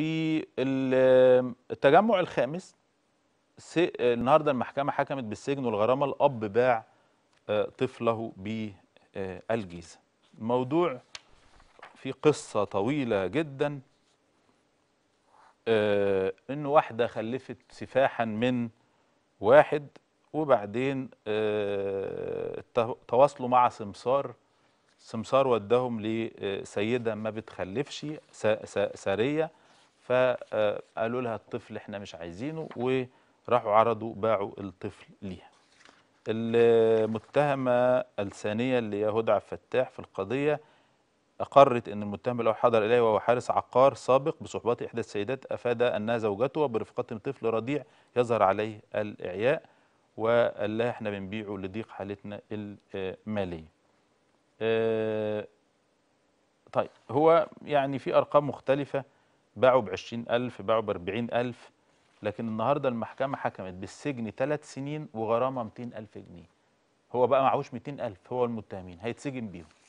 في التجمع الخامس النهارده المحكمه حكمت بالسجن والغرامه الاب باع آه، طفله بالجيزه آه، الموضوع في قصه طويله جدا آه، ان واحده خلفت سفاحا من واحد وبعدين تواصلوا مع سمسار سمسار وداهم لسيده ما بتخلفش ساريه فقالوا لها الطفل احنا مش عايزينه وراحوا عرضوا باعوا الطفل ليها المتهمة الثانية اللي هي هدى عبد الفتاح في القضية أقرت أن المتهم الأول حضر إليه وهو حارس عقار سابق بصحبات إحدى السيدات أفاد أنها زوجته وبرفقتهم طفل رضيع يظهر عليه الإعياء وقال لها إحنا بنبيعه لضيق حالتنا المالية. آه، طيب هو يعني في أرقام مختلفة باعوا ب 20000 باعوا ب 40000 لكن النهارده المحكمه حكمت بالسجن ثلاث سنين وغرامه 200000 جنيه هو بقى معهوش 200000 هو المتهمين هيتسجن بيهم